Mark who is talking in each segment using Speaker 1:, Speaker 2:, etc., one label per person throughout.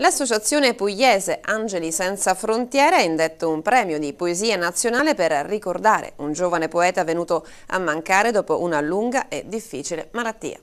Speaker 1: L'associazione pugliese Angeli Senza Frontiere ha indetto un premio di poesia nazionale per ricordare un giovane poeta venuto a mancare dopo una lunga e difficile malattia.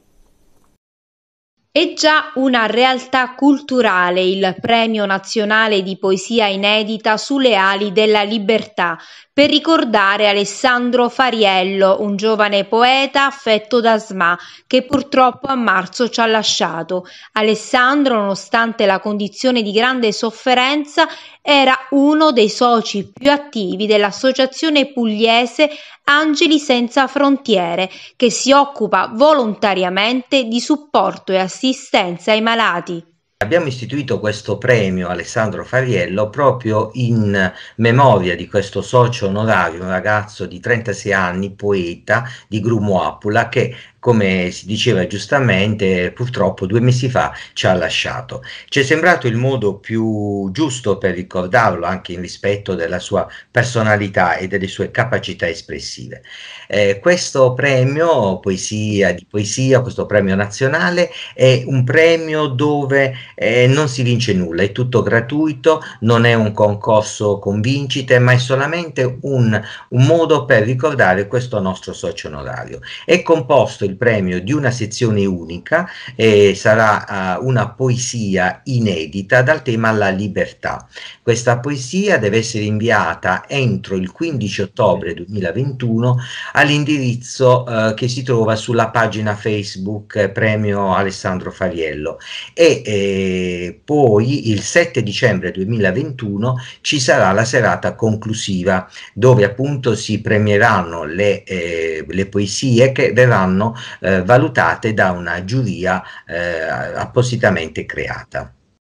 Speaker 1: È già una realtà culturale il Premio nazionale di poesia inedita Sulle ali della libertà, per ricordare Alessandro Fariello, un giovane poeta affetto da SMA che purtroppo a marzo ci ha lasciato. Alessandro, nonostante la condizione di grande sofferenza, era uno dei soci più attivi dell'associazione pugliese Angeli Senza Frontiere, che si occupa volontariamente di supporto e assistenza assistenza ai malati.
Speaker 2: Abbiamo istituito questo premio Alessandro Fariello proprio in memoria di questo socio onorario, un ragazzo di 36 anni, poeta di Grumo Apula, che come si diceva giustamente, purtroppo due mesi fa ci ha lasciato. Ci è sembrato il modo più giusto per ricordarlo, anche in rispetto della sua personalità e delle sue capacità espressive. Eh, questo premio poesia di poesia, questo premio nazionale, è un premio dove eh, non si vince nulla, è tutto gratuito, non è un concorso con vincite, ma è solamente un, un modo per ricordare questo nostro socio onorario. È composto il premio di una sezione unica e sarà uh, una poesia inedita dal tema La libertà. Questa poesia deve essere inviata entro il 15 ottobre 2021 all'indirizzo uh, che si trova sulla pagina Facebook eh, Premio Alessandro Fariello e eh, poi il 7 dicembre 2021 ci sarà la serata conclusiva dove appunto si premieranno le, eh, le poesie che verranno eh, valutate da una giuria eh, appositamente creata.